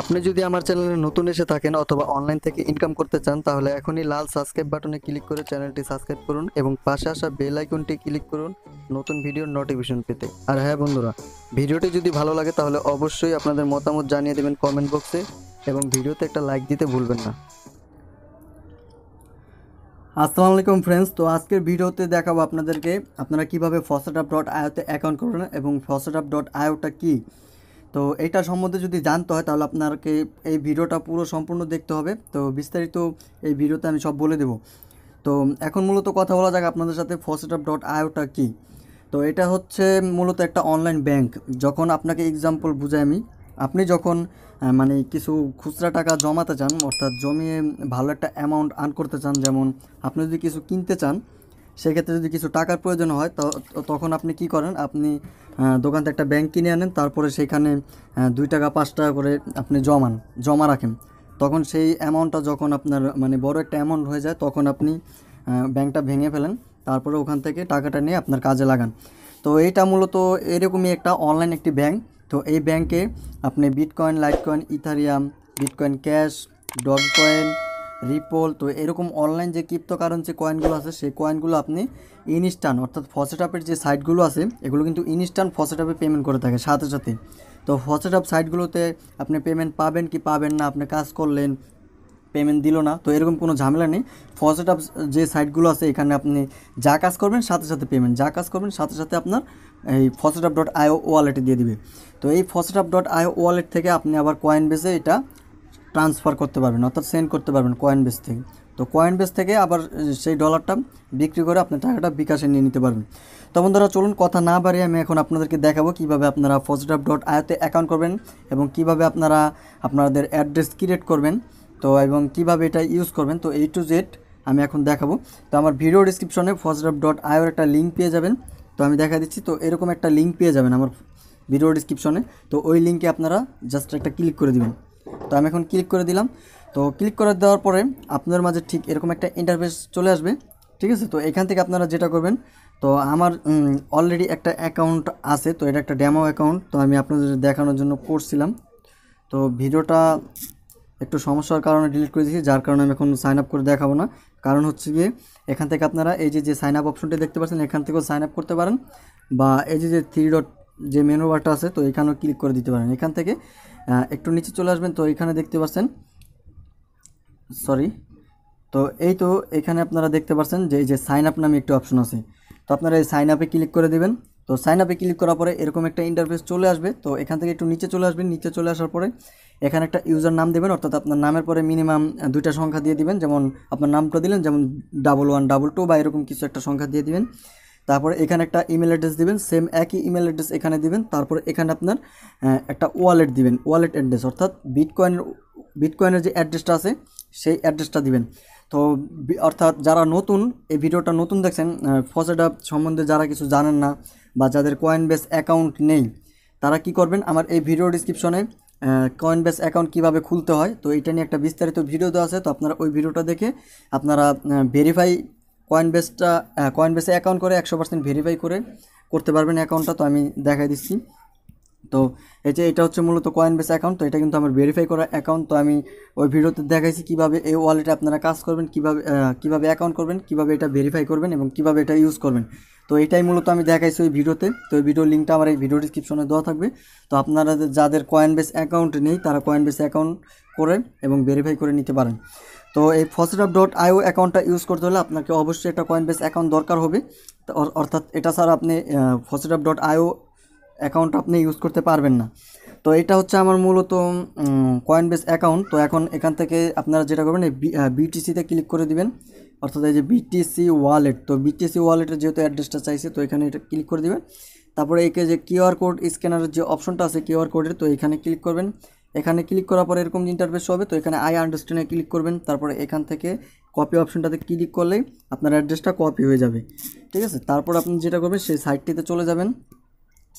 আপনি যদি আমার চ্যানেলে নতুন এসে থাকেন অথবা অনলাইন থেকে ইনকাম করতে চান তাহলে এখনই লাল সাবস্ক্রাইব বাটনে ক্লিক করে চ্যানেলটি সাবস্ক্রাইব করুন এবং পাশে আসা বেল আইকনটি ক্লিক করুন নতুন ভিডিওর নোটিফিকেশন পেতে আর হ্যাঁ বন্ধুরা ভিডিওটি যদি ভালো লাগে তাহলে অবশ্যই আপনাদের মতামত জানিয়ে দেবেন কমেন্ট বক্সে এবং ভিডিওতে একটা লাইক দিতে ভুলবেন না আসসালামু আলাইকুম ফ্রেন্ডস তো আজকের ভিডিওতে দেখাবো আপনাদেরকে আপনারা কিভাবে ফসাটাপ ডট আয়োতে অ্যাকাউন্ট করবেন এবং ফসাটাপ ডট আয়োটা কী তো এটা সম্বন্ধে যদি জানতে হয় তাহলে আপনাকে এই ভিডিওটা পুরো সম্পূর্ণ দেখতে হবে তো বিস্তারিত এই ভিডিওতে আমি সব বলে দেব তো এখন মূলত কথা বলা যাক আপনাদের সাথে অফ ডট আয়োটা কী তো এটা হচ্ছে মূলত একটা অনলাইন ব্যাংক যখন আপনাকে এক্সাম্পল বুঝাই আমি আপনি যখন মানে কিছু খুচরা টাকা জমাতে চান অর্থাৎ জমিয়ে ভালো একটা অ্যামাউন্ট আর্ন করতে চান যেমন আপনি যদি কিছু কিনতে চান সেক্ষেত্রে যদি কিছু টাকার প্রয়োজন হয় তখন আপনি কি করেন আপনি দোকান থেকে একটা ব্যাংক কিনে আনেন তারপরে সেখানে দুই টাকা পাঁচ টাকা করে আপনি জমান জমা রাখেন তখন সেই অ্যামাউন্টটা যখন আপনার মানে বড় একটা অ্যামাউন্ট হয়ে যায় তখন আপনি ব্যাংকটা ভেঙে ফেলেন তারপরে ওখান থেকে টাকাটা নিয়ে আপনার কাজে লাগান তো এইটা মূলত এরকমই একটা অনলাইন একটি ব্যাংক তো এই ব্যাংকে আপনি bitcoin litecoin Ethereum bitcoin cash doge coin ripple তো এরকম অনলাইন যে ক্রিপ্টো কারণ যে কয়েনগুলো আছে সেই কয়েনগুলো আপনি ইনস্ট্যান্ট অর্থাৎ ফসেটাপের যে সাইটগুলো আছে এগুলো কিন্তু ইনস্ট্যান্ট ফসেটাপে পেমেন্ট করে থাকে সাথে সাথে তো ফসেটাপ সাইটগুলোতে আপনি পেমেন্ট পাবেন কি পাবেন না আপনি কাজ করলেন পেমেন্ট দিল না তো এরকম কোনো ঝামেলা নেই ফসেট আপ যে সাইটগুলো আছে এখানে আপনি যা কাজ করবেন সাথে সাথে পেমেন্ট যা কাজ করবেন সাথে সাথে আপনার এই ফসেট আপ ডট আইও ওয়ালেটে দিয়ে দিবে তো এই faucet up dot IO wallet থেকে আপনি আবার কয়েন বেসে এটা ট্রান্সফার করতে পারবেন অর্থাৎ সেন্ড করতে পারবেন কয়েন বেস থেকে তো কয়েন বেস থেকে আবার সেই ডলারটা বিক্রি করে আপনার টাকাটা বিকাশে নিয়ে নিতে পারবেন তো বন্ধুরা চলুন কথা না বাড়িয়ে আমি এখন আপনাদেরকে দেখাবো কিভাবে আপনারা ফজডাপ ডট আয়তে অ্যাকাউন্ট করবেন এবং কিভাবে আপনারা আপনাদের অ্যাড্রেস ক্রিয়েট করবেন তো এবং কিভাবে এটা ইউজ করবেন তো এই টু জেড আমি এখন দেখাবো তো আমার ভিডিও ডিসক্রিপশনে ফজডাপ ডট আয়োর একটা লিঙ্ক পেয়ে যাবেন তো আমি দেখা দিচ্ছি তো এরকম একটা লিঙ্ক পেয়ে যাবেন আমার ভিডিও ডিসক্রিপশনে তো ওই লিঙ্কে আপনারা জাস্ট একটা ক্লিক করে দেবেন তো আমি এখন ক্লিক করে দিলাম তো ক্লিক করে দেওয়ার পরে আপনার মাঝে ঠিক এরকম একটা ইন্টারফেস চলে আসবে ঠিক আছে তো এখান থেকে আপনারা যেটা করবেন তো আমার অলরেডি একটা অ্যাকাউন্ট আছে তো এটা একটা ড্যামো অ্যাকাউন্ট তো আমি আপনাদের দেখানোর জন্য করছিলাম তো ভিডিওটা একটু সমস্যার কারণে ডিলিট করে দিয়েছি যার কারণে আমি এখন সাইন আপ করে দেখাবো না কারণ হচ্ছে গিয়ে এখান থেকে আপনারা এই যে যে সাইন আপ অপশনটি দেখতে পাচ্ছেন এখান থেকেও সাইন আপ করতে পারেন বা এই যে যে থ্রি ডট যে মেনু আছে তো এখানেও ক্লিক করে দিতে পারেন এখান থেকে একটু নিচে চলে আসবেন তো এখানে দেখতে পাচ্ছেন সরি তো এই তো এখানে আপনারা দেখতে পাচ্ছেন যে এই যে সাইন আপ নামে একটি অপশন আছে তো আপনারা এই সাইন আপে ক্লিক করে দেবেন তো সাইন আপে ক্লিক করার পরে এরকম একটা ইন্টারফেস চলে আসবে তো এখান থেকে একটু নিচে চলে আসবেন নিচে চলে আসার পরে এখানে একটা ইউজার নাম দেবেন অর্থাৎ আপনার নামের পরে মিনিমাম দুইটা সংখ্যা দিয়ে দিবেন যেমন আপনার নামটা দিলেন যেমন ডাবল ওয়ান ডাবল টু বা এরকম কিছু একটা সংখ্যা দিয়ে দিবেন তারপর এখানে একটা ইমেল অ্যাড্রেস দিবেন সেম একই ইমেল অ্যাড্রেস এখানে দিবেন তারপর এখানে আপনার একটা ওয়ালেট দিবেন ওয়ালেট অ্যাড্রেস অর্থাৎ বিটকয়েনের বিটকয়েনের যে অ্যাড্রেসটা আছে সেই অ্যাড্রেসটা দিবেন তো অর্থাৎ যারা নতুন এই ভিডিওটা নতুন দেখছেন ফসেডাপ সম্বন্ধে যারা কিছু জানেন না বা যাদের কয়েন বেস অ্যাকাউন্ট নেই তারা কি করবেন আমার এই ভিডিও ডিসক্রিপশনে কয়েন বেস অ্যাকাউন্ট কীভাবে খুলতে হয় তো এটা নিয়ে একটা বিস্তারিত ভিডিও দেওয়া আছে তো আপনারা ওই ভিডিওটা দেখে আপনারা ভেরিফাই কয়েন বেসটা কয়েন বেসে অ্যাকাউন্ট করে একশো পার্সেন্ট ভেরিফাই করে করতে পারবেন অ্যাকাউন্টটা তো আমি দেখাই দিচ্ছি তো এই যে এটা হচ্ছে মূলত কয়েন বেস অ্যাকাউন্ট তো এটা কিন্তু আমার ভেরিফাই করা অ্যাকাউন্ট তো আমি ওই ভিডিওতে দেখাইছি কীভাবে এই ওয়ালেটে আপনারা কাজ করবেন কীভাবে কীভাবে অ্যাকাউন্ট করবেন কীভাবে এটা ভেরিফাই করবেন এবং কীভাবে এটা ইউজ করবেন তো এটাই মূলত আমি দেখাইছি ওই ভিডিওতে তো ওই ভিডিও লিঙ্কটা আমার এই ভিডিও ডিসক্রিপশনে দেওয়া থাকবে তো আপনারা যাদের কয়েন বেস অ্যাকাউন্ট নেই তারা কয়েন বেস অ্যাকাউন্ট করে এবং ভেরিফাই করে নিতে পারেন তো এই অফ ডট আইও অ্যাকাউন্টটা ইউজ করতে হলে আপনাকে অবশ্যই একটা কয়েন বেস অ্যাকাউন্ট দরকার হবে অর্থাৎ এটা ছাড়া আপনি অফ ডট আইও অ্যাকাউন্ট আপনি ইউজ করতে পারবেন না তো এটা হচ্ছে আমার মূলত কয়েন বেস অ্যাকাউন্ট তো এখন এখান থেকে আপনারা যেটা করবেন বিটিসিতে ক্লিক করে দিবেন অর্থাৎ এই যে বিটিসি ওয়ালেট তো বিটিসি ওয়ালেটের যেহেতু অ্যাড্রেসটা চাইছে তো এখানে এটা ক্লিক করে দেবেন তারপরে একে যে কিউআর কোড স্ক্যানারের যে অপশনটা আছে কিউআর কোডের তো এখানে ক্লিক করবেন এখানে ক্লিক করার পরে এরকম ইন্টারফেস হবে তো এখানে আই আন্ডারস্ট্যান্ডে ক্লিক করবেন তারপরে এখান থেকে কপি অপশনটাতে ক্লিক করলেই আপনার অ্যাড্রেসটা কপি হয়ে যাবে ঠিক আছে তারপর আপনি যেটা করবেন সেই সাইটটিতে চলে যাবেন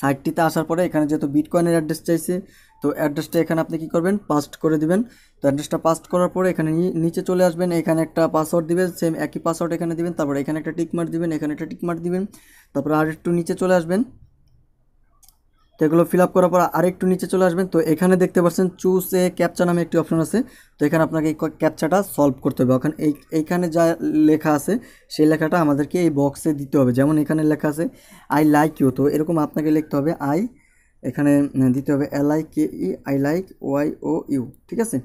সাইটটিতে আসার পরে এখানে যেহেতু বিটকয়েনের অ্যাড্রেস চাইছে তো অ্যাড্রেসটা এখানে আপনি কি করবেন পাস্ট করে দিবেন তো অ্যাড্রেসটা পাস্ট করার পরে এখানে নিচে চলে আসবেন এখানে একটা পাসওয়ার্ড দিবেন সেম একই পাসওয়ার্ড এখানে দিবেন তারপরে এখানে একটা টিকমার্ট দিবেন এখানে একটা টিকমার্ট দিবেন তারপরে আর একটু নিচে চলে আসবেন তো এগুলো ফিল আপ করার পর আরেকটু নিচে চলে আসবেন তো এখানে দেখতে পাচ্ছেন চুজ এ ক্যাপচা নামে একটি অপশন আছে তো এখানে আপনাকে এই ক্যাপচাটা সলভ করতে হবে ওখানে এই এইখানে যা লেখা আছে সেই লেখাটা আমাদেরকে এই বক্সে দিতে হবে যেমন এখানে লেখা আছে আই লাইক ইউ তো এরকম আপনাকে লিখতে হবে আই এখানে দিতে হবে L I K E I like Y O U ঠিক আছে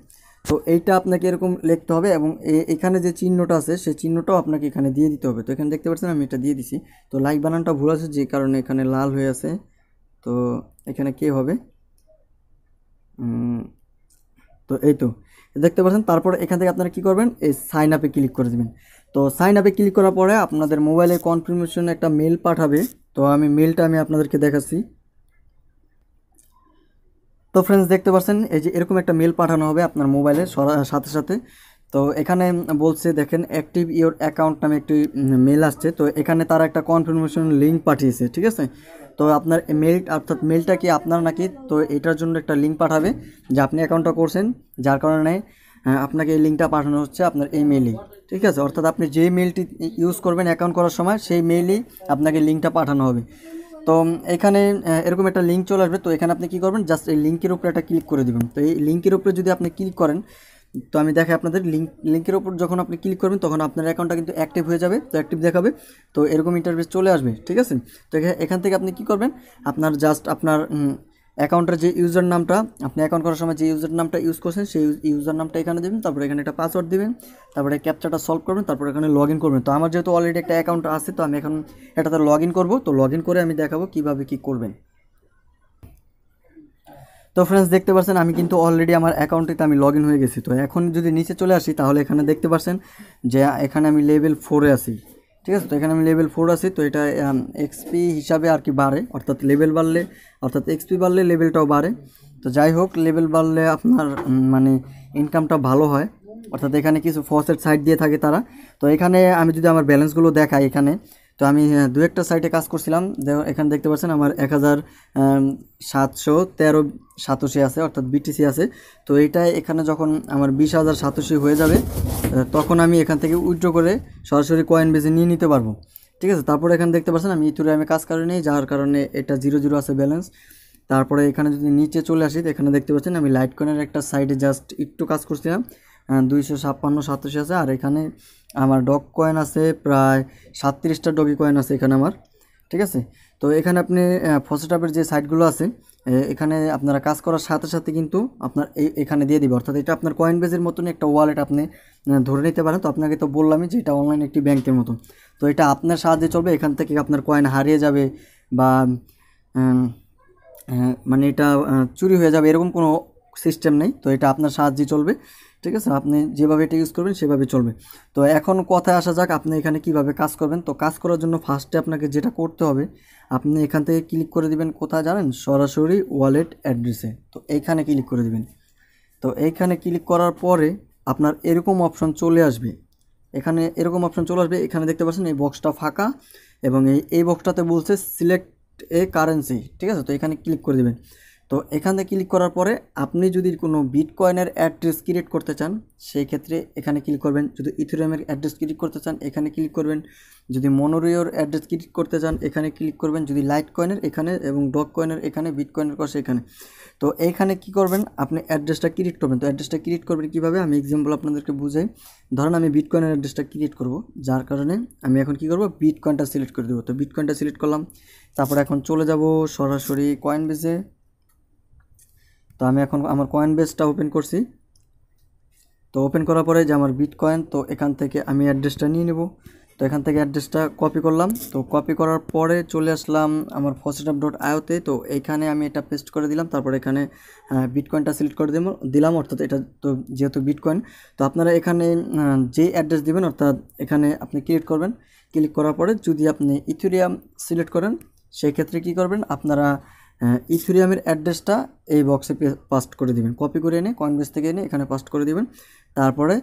তো এইটা আপনাকে এরকম লিখতে হবে এবং এখানে যে চিহ্নটা আছে সেই চিহ্নটাও আপনাকে এখানে দিয়ে দিতে হবে তো এখানে দেখতে পাচ্ছেন আমি এটা দিয়ে দিছি তো লাইক বানানটা ভুল আছে যে কারণে এখানে লাল হয়ে আছে তো এখানে কে হবে তো এই তো দেখতে পাচ্ছেন তারপরে এখান থেকে আপনারা কী করবেন এই সাইন আপে ক্লিক করে দেবেন তো সাইন আপে ক্লিক করার পরে আপনাদের মোবাইলে কনফার্মেশন একটা মেল পাঠাবে তো আমি মেলটা আমি আপনাদেরকে দেখাচ্ছি তো ফ্রেন্ডস দেখতে পাচ্ছেন এই যে এরকম একটা মেল পাঠানো হবে আপনার মোবাইলে সাথে সাথে তো এখানে বলছে দেখেন অ্যাক্টিভ ইওর অ্যাকাউন্ট নামে একটি মেল আসছে তো এখানে তারা একটা কনফার্মেশন লিঙ্ক পাঠিয়েছে ঠিক আছে তো আপনার মেল অর্থাৎ মেলটা কি আপনার নাকি তো এটার জন্য একটা লিঙ্ক পাঠাবে যে আপনি অ্যাকাউন্টটা করছেন যার কারণে আপনাকে এই লিঙ্কটা পাঠানো হচ্ছে আপনার এই মেলই ঠিক আছে অর্থাৎ আপনি যে মেলটি ইউজ করবেন অ্যাকাউন্ট করার সময় সেই মেলই আপনাকে লিঙ্কটা পাঠানো হবে তো এখানে এরকম একটা লিঙ্ক চলে আসবে তো এখানে আপনি কী করবেন জাস্ট এই লিঙ্কের উপরে একটা ক্লিক করে দেবেন তো এই লিঙ্কের উপরে যদি আপনি ক্লিক করেন তো আমি দেখাই আপনাদের লিঙ্ক লিঙ্কের ওপর যখন আপনি ক্লিক করবেন তখন আপনার অ্যাকাউন্টটা কিন্তু অ্যাক্টিভ হয়ে যাবে তো অ্যাক্টিভ দেখাবে তো এরকম ইন্টারভিউ চলে আসবে ঠিক আছে তো এখান থেকে আপনি কি করবেন আপনার জাস্ট আপনার অ্যাকাউন্টের যে ইউজার নামটা আপনি অ্যাকাউন্ট করার সময় যে ইউজার নামটা ইউজ করছেন সেই ইউজার নামটা এখানে দেবেন তারপরে এখানে একটা পাসওয়ার্ড দেবেন তারপরে ক্যাপচারটা সলভ করবেন তারপরে এখানে লগ ইন করবেন তো আমার যেহেতু অলরেডি একটা অ্যাকাউন্ট আছে তো আমি এখন তার লগ ইন করবো তো লগ ইন করে আমি দেখাবো কীভাবে কী করবেন তো ফ্রেন্ডস দেখতে পাচ্ছেন আমি কিন্তু অলরেডি আমার অ্যাকাউন্টটিতে আমি লগ হয়ে গেছি তো এখন যদি নিচে চলে আসি তাহলে এখানে দেখতে পাচ্ছেন যে এখানে আমি লেভেল ফোরে আসি ঠিক আছে তো এখানে আমি লেভেল ফোর আছি তো এটা এক্সপি হিসাবে আর কি বাড়ে অর্থাৎ লেভেল বাড়লে অর্থাৎ এক্সপি বাড়লে লেভেলটাও বাড়ে তো যাই হোক লেভেল বাড়লে আপনার মানে ইনকামটা ভালো হয় অর্থাৎ এখানে কিছু ফসের সাইড দিয়ে থাকে তারা তো এখানে আমি যদি আমার ব্যালেন্সগুলো দেখাই এখানে তো আমি দু একটা সাইটে কাজ করছিলাম এখানে দেখতে পাচ্ছেন আমার এক হাজার সাতশো তেরো সাতাশি আছে অর্থাৎ বিটিসি আছে তো এটা এখানে যখন আমার বিশ হাজার সাতশি হয়ে যাবে তখন আমি এখান থেকে উইথড্র করে সরাসরি কয়েন বেজে নিয়ে নিতে পারবো ঠিক আছে তারপরে এখানে দেখতে পাচ্ছেন আমি ইথুরে আমি কাজ করে নিই যার কারণে এটা জিরো জিরো আছে ব্যালেন্স তারপরে এখানে যদি নিচে চলে আসি এখানে দেখতে পাচ্ছেন আমি লাইট কয়েনের একটা সাইডে জাস্ট একটু কাজ করছিলাম দুইশো ছাপ্পান্ন সাতাশি আছে আর এখানে আমার ডগ কয়েন আছে প্রায় সাতত্রিশটা ডগি কয়েন আছে এখানে আমার ঠিক আছে তো এখানে আপনি ফসোটাপের যে সাইটগুলো আছে এখানে আপনারা কাজ করার সাথে সাথে কিন্তু আপনার এখানে দিয়ে দিবে অর্থাৎ এটা আপনার কয়েন বেজের মতনই একটা ওয়ালেট আপনি ধরে নিতে পারেন তো আপনাকে তো বললামই যে এটা অনলাইন একটি ব্যাংকের মতো তো এটা আপনার সাহায্যে চলবে এখান থেকে আপনার কয়েন হারিয়ে যাবে বা মানে এটা চুরি হয়ে যাবে এরকম কোনো সিস্টেম নেই তো এটা আপনার সাহায্যে চলবে ঠিক আছে আপনি যেভাবে এটা ইউজ করবেন সেভাবে চলবে তো এখন কথায় আসা যাক আপনি এখানে কিভাবে কাজ করবেন তো কাজ করার জন্য ফার্স্টে আপনাকে যেটা করতে হবে আপনি এখান থেকে ক্লিক করে দিবেন কোথায় জানেন সরাসরি ওয়ালেট অ্যাড্রেসে তো এইখানে ক্লিক করে দিবেন তো এইখানে ক্লিক করার পরে আপনার এরকম অপশন চলে আসবে এখানে এরকম অপশন চলে আসবে এখানে দেখতে পাচ্ছেন এই বক্সটা ফাঁকা এবং এই এই বক্সটাতে বলছে সিলেক্ট এ কারেন্সি ঠিক আছে তো এখানে ক্লিক করে দেবেন তো এখানে ক্লিক করার পরে আপনি যদি কোনো বিটকয়েনের অ্যাড্রেস ক্রিয়েট করতে চান সেই ক্ষেত্রে এখানে ক্লিক করবেন যদি ইথুরিয়ামের অ্যাড্রেস ক্রিয়েট করতে চান এখানে ক্লিক করবেন যদি মনোরিওর অ্যাড্রেস ক্রিয়েট করতে চান এখানে ক্লিক করবেন যদি লাইট কয়েনের এখানে এবং ডগ কয়েনের এখানে বিটকয়েনের কয়েনের এখানে তো এইখানে কি করবেন আপনি অ্যাড্রেসটা ক্রিয়েট করবেন তো অ্যাড্রেসটা ক্রিয়েট করবেন কীভাবে আমি এক্সাম্পল আপনাদেরকে বুঝাই ধরেন আমি বিটকয়েনের অ্যাড্রেসটা ক্রিয়েট করব যার কারণে আমি এখন কি করব বিটকয়েনটা সিলেক্ট করে দেবো তো বিটকয়েনটা সিলেক্ট করলাম তারপর এখন চলে যাব সরাসরি কয়েন বেসে তো আমি এখন আমার কয়েন বেসটা ওপেন করছি তো ওপেন করার পরে যে আমার বিট কয়েন তো এখান থেকে আমি অ্যাড্রেসটা নিয়ে নেব তো এখান থেকে অ্যাড্রেসটা কপি করলাম তো কপি করার পরে চলে আসলাম আমার ফসেটাপ ডট আয়োতে তো এইখানে আমি এটা পেস্ট করে দিলাম তারপর এখানে বিটকয়েনটা সিলেক্ট করে দিব দিলাম অর্থাৎ এটা তো যেহেতু বিটকয়েন তো আপনারা এখানে যে অ্যাড্রেস দিবেন অর্থাৎ এখানে আপনি ক্লিক করবেন ক্লিক করার পরে যদি আপনি ইথুরিয়াম সিলেক্ট করেন সেই ক্ষেত্রে কী করবেন আপনারা ইথুরিয়ামের অ্যাড্রেসটা এই বক্সে পাস্ট করে দিবেন কপি করে এনে কনভেস থেকে এনে এখানে পাস্ট করে দিবেন তারপরে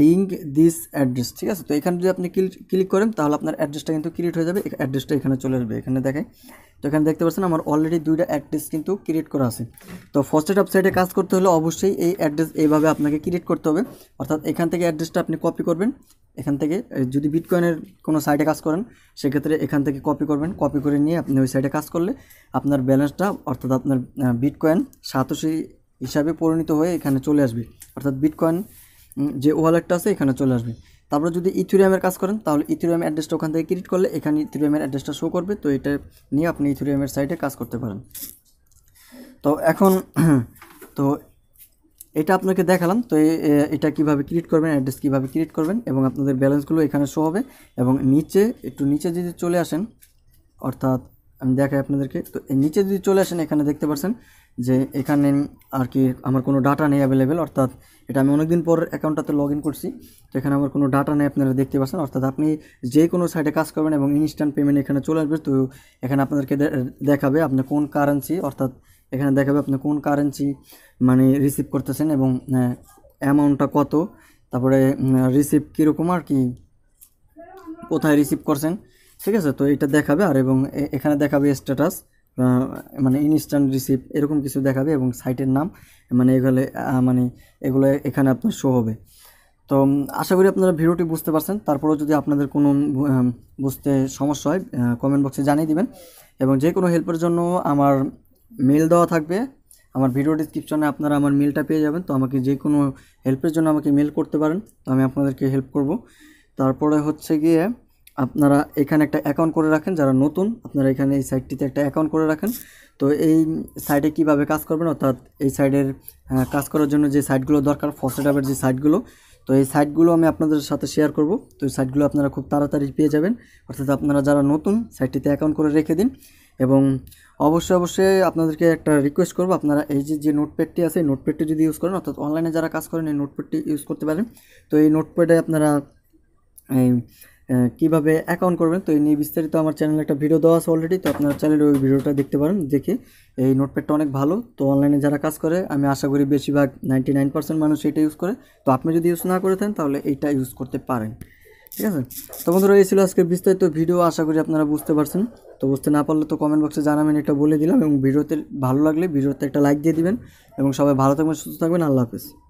লিঙ্ক দিস অ্যাড্রেস ঠিক আছে তো এখানে যদি আপনি ক্লিক করেন তাহলে আপনার অ্যাড্রেসটা কিন্তু ক্রিয়েট হয়ে যাবে অ্যাড্রেসটা এখানে চলে আসবে এখানে দেখে তো এখানে দেখতে পাচ্ছেন আমার অলরেডি দুইটা অ্যাড্রেস কিন্তু ক্রিয়েট করা আছে তো ফার্স্টেড ওয়েবসাইটে কাজ করতে হলে অবশ্যই এই অ্যাড্রেস এইভাবে আপনাকে ক্রিয়েট করতে হবে অর্থাৎ এখান থেকে অ্যাড্রেসটা আপনি কপি করবেন এখান থেকে যদি বিটকয়েনের কোনো সাইটে কাজ করেন সেক্ষেত্রে এখান থেকে কপি করবেন কপি করে নিয়ে আপনি ওই সাইটে কাজ করলে আপনার ব্যালেন্সটা অর্থাৎ আপনার বিটকয়েন সাতশি হিসাবে পরিণত হয়ে এখানে চলে আসবে অর্থাৎ বিটকয়েন যে ওয়ালেটটা আছে এখানে চলে আসবে তারপরে যদি ইথুরিয়ামের কাজ করেন তাহলে ইথুরিয়াম অ্যাড্রেসটা ওখান থেকে ক্রিয়েট করলে এখানে ইথুরিয়ামের অ্যাড্রেসটা শো করবে তো এটা নিয়ে আপনি ইথুরিয়ামের সাইটে কাজ করতে পারেন তো এখন তো এটা আপনাকে দেখালাম তো এটা কিভাবে ক্রিয়েট করবেন অ্যাড্রেস কিভাবে ক্রিয়েট করবেন এবং আপনাদের ব্যালেন্সগুলো এখানে শো হবে এবং নিচে একটু নিচে যদি চলে আসেন অর্থাৎ আমি দেখাই আপনাদেরকে তো নিচে যদি চলে আসেন এখানে দেখতে পাচ্ছেন যে এখানে আর কি আমার কোনো ডাটা নেই অ্যাভেলেবেল অর্থাৎ এটা আমি অনেকদিন পর অ্যাকাউন্টটাতে লগ ইন করছি তো এখানে আমার কোনো ডাটা নেই আপনারা দেখতে পাচ্ছেন অর্থাৎ আপনি যে কোনো সাইটে কাজ করবেন এবং ইনস্ট্যান্ট পেমেন্ট এখানে চলে আসবে তো এখানে আপনাদেরকে দেখাবে আপনি কোন কারেন্সি অর্থাৎ এখানে দেখাবে আপনি কোন কারেন্সি মানে রিসিভ করতেছেন এবং অ্যামাউন্টটা কত তারপরে রিসিভ কীরকম আর কি কোথায় রিসিভ করছেন ঠিক আছে তো এটা দেখাবে আর এবং এখানে দেখাবে স্ট্যাটাস মানে ইনস্ট্যান্ট রিসিভ এরকম কিছু দেখাবে এবং সাইটের নাম মানে এগুলো মানে এগুলো এখানে আপনার শো হবে তো আশা করি আপনারা ভিডিওটি বুঝতে পারছেন তারপরেও যদি আপনাদের কোনো বুঝতে সমস্যা হয় কমেন্ট বক্সে জানিয়ে দিবেন এবং যে কোনো হেল্পের জন্য আমার মেল দেওয়া থাকবে আমার ভিডিও ডিসক্রিপশনে আপনারা আমার মেলটা পেয়ে যাবেন তো আমাকে যে কোনো হেল্পের জন্য আমাকে মেল করতে পারেন তো আমি আপনাদেরকে হেল্প করব তারপরে হচ্ছে গিয়ে আপনারা এখানে একটা অ্যাকাউন্ট করে রাখেন যারা নতুন আপনারা এখানে এই সাইটটিতে একটা অ্যাকাউন্ট করে রাখেন তো এই সাইটে কিভাবে কাজ করবেন অর্থাৎ এই সাইডের কাজ করার জন্য যে সাইটগুলো দরকার ফসেট অ্যাপের যে সাইটগুলো তো এই সাইটগুলো আমি আপনাদের সাথে শেয়ার করব তো এই সাইটগুলো আপনারা খুব তাড়াতাড়ি পেয়ে যাবেন অর্থাৎ আপনারা যারা নতুন সাইটটিতে অ্যাকাউন্ট করে রেখে দিন এবং অবশ্যই অবশ্যই আপনাদেরকে একটা রিকোয়েস্ট করবো আপনারা এই যে যে নোটপ্যাডটি আছে এই নোটপ্যাডটি যদি ইউজ করেন অর্থাৎ অনলাইনে যারা কাজ করেন এই নোটপ্যাডটি ইউজ করতে পারেন তো এই নোটপ্যাডে আপনারা এই কিভাবে অ্যাকাউন্ট করবেন তো এই নিয়ে বিস্তারিত আমার চ্যানেলে একটা ভিডিও দেওয়া আছে অলরেডি তো আপনার চ্যানেলে ওই ভিডিওটা দেখতে পারেন দেখে এই নোটপ্যাডটা অনেক ভালো তো অনলাইনে যারা কাজ করে আমি আশা করি বেশিরভাগ নাইনটি নাইন পার্সেন্ট মানুষ এটা ইউজ করে তো আপনি যদি ইউজ না করে থাকেন তাহলে এইটা ইউজ করতে পারেন ঠিক আছে তো বন্ধুরা এই ছিল আজকের বিস্তারিত ভিডিও আশা করি আপনারা বুঝতে পারছেন তো বুঝতে না পারলে তো কমেন্ট বক্সে জানাবেন এটা বলে দিলাম এবং ভিডিওতে ভালো লাগলে ভিডিওতে একটা লাইক দিয়ে দিবেন এবং সবাই ভালো থাকবেন সুস্থ থাকবেন আল্লাহ হাফেজ